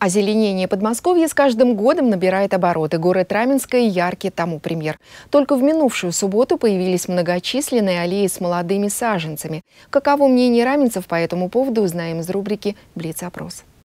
Озеленение Подмосковья с каждым годом набирает обороты. Город Раменское яркий тому пример. Только в минувшую субботу появились многочисленные аллеи с молодыми саженцами. Каково мнение раменцев по этому поводу, узнаем из рубрики «Блиц-опрос».